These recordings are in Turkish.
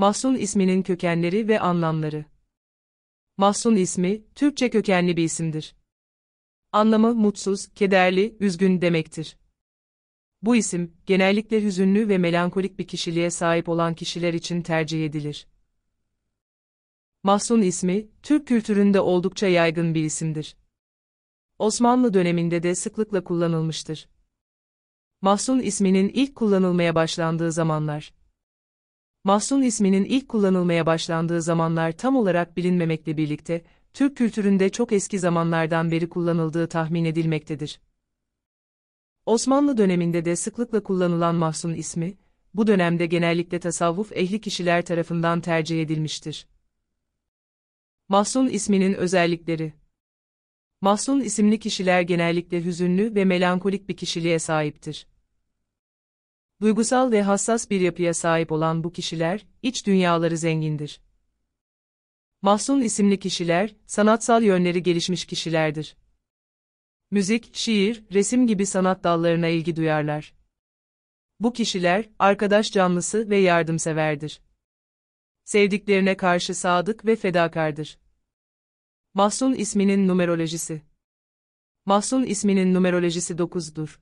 Mahsun isminin kökenleri ve anlamları. Mahsun ismi, Türkçe kökenli bir isimdir. Anlamı mutsuz, kederli, üzgün demektir. Bu isim, genellikle hüzünlü ve melankolik bir kişiliğe sahip olan kişiler için tercih edilir. Mahsun ismi, Türk kültüründe oldukça yaygın bir isimdir. Osmanlı döneminde de sıklıkla kullanılmıştır. Mahsun isminin ilk kullanılmaya başlandığı zamanlar, Mahsun isminin ilk kullanılmaya başlandığı zamanlar tam olarak bilinmemekle birlikte, Türk kültüründe çok eski zamanlardan beri kullanıldığı tahmin edilmektedir. Osmanlı döneminde de sıklıkla kullanılan Mahsun ismi, bu dönemde genellikle tasavvuf ehli kişiler tarafından tercih edilmiştir. Mahsun isminin özellikleri Mahsun isimli kişiler genellikle hüzünlü ve melankolik bir kişiliğe sahiptir. Duygusal ve hassas bir yapıya sahip olan bu kişiler, iç dünyaları zengindir. Mahzun isimli kişiler, sanatsal yönleri gelişmiş kişilerdir. Müzik, şiir, resim gibi sanat dallarına ilgi duyarlar. Bu kişiler, arkadaş canlısı ve yardımseverdir. Sevdiklerine karşı sadık ve fedakardır. Mahsun isminin numerolojisi Mahsun isminin numerolojisi 9'dur.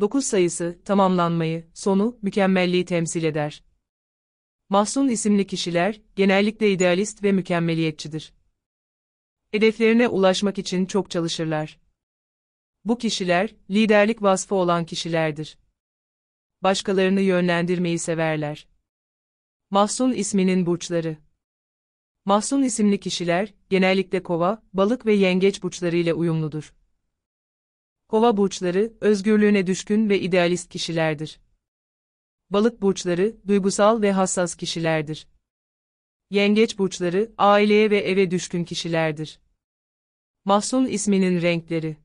9 sayısı, tamamlanmayı, sonu, mükemmelliği temsil eder. Mahzun isimli kişiler, genellikle idealist ve mükemmeliyetçidir. Hedeflerine ulaşmak için çok çalışırlar. Bu kişiler, liderlik vasfı olan kişilerdir. Başkalarını yönlendirmeyi severler. Mahzun isminin burçları Mahzun isimli kişiler, genellikle kova, balık ve yengeç burçları ile uyumludur. Kova burçları, özgürlüğüne düşkün ve idealist kişilerdir. Balık burçları, duygusal ve hassas kişilerdir. Yengeç burçları, aileye ve eve düşkün kişilerdir. Mahsun isminin renkleri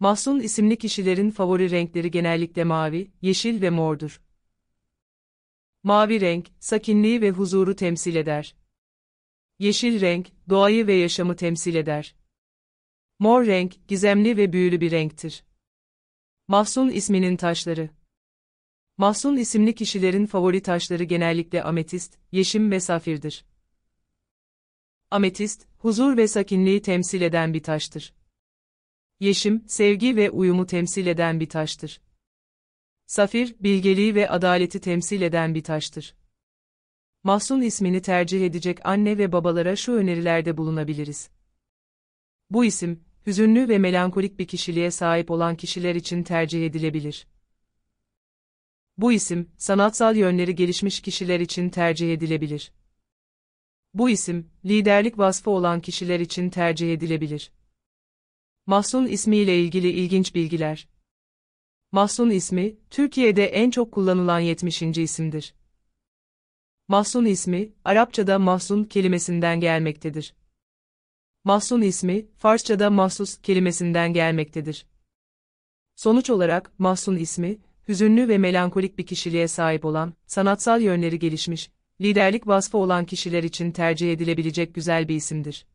Mahsun isimli kişilerin favori renkleri genellikle mavi, yeşil ve mordur. Mavi renk, sakinliği ve huzuru temsil eder. Yeşil renk, doğayı ve yaşamı temsil eder. Mor renk, gizemli ve büyülü bir renktir. Mahsun isminin taşları Mahsun isimli kişilerin favori taşları genellikle ametist, yeşim ve safirdir. Ametist, huzur ve sakinliği temsil eden bir taştır. Yeşim, sevgi ve uyumu temsil eden bir taştır. Safir, bilgeliği ve adaleti temsil eden bir taştır. Mahsun ismini tercih edecek anne ve babalara şu önerilerde bulunabiliriz. Bu isim, hüzünlü ve melankolik bir kişiliğe sahip olan kişiler için tercih edilebilir. Bu isim, sanatsal yönleri gelişmiş kişiler için tercih edilebilir. Bu isim, liderlik vasfı olan kişiler için tercih edilebilir. Mahsun ismiyle ilgili ilginç bilgiler. Mahsun ismi, Türkiye'de en çok kullanılan 70. isimdir. Mahsun ismi, Arapçada mahsun kelimesinden gelmektedir. Mahsun ismi, Farsça'da mahsus kelimesinden gelmektedir. Sonuç olarak, Mahsun ismi, hüzünlü ve melankolik bir kişiliğe sahip olan, sanatsal yönleri gelişmiş, liderlik vasfı olan kişiler için tercih edilebilecek güzel bir isimdir.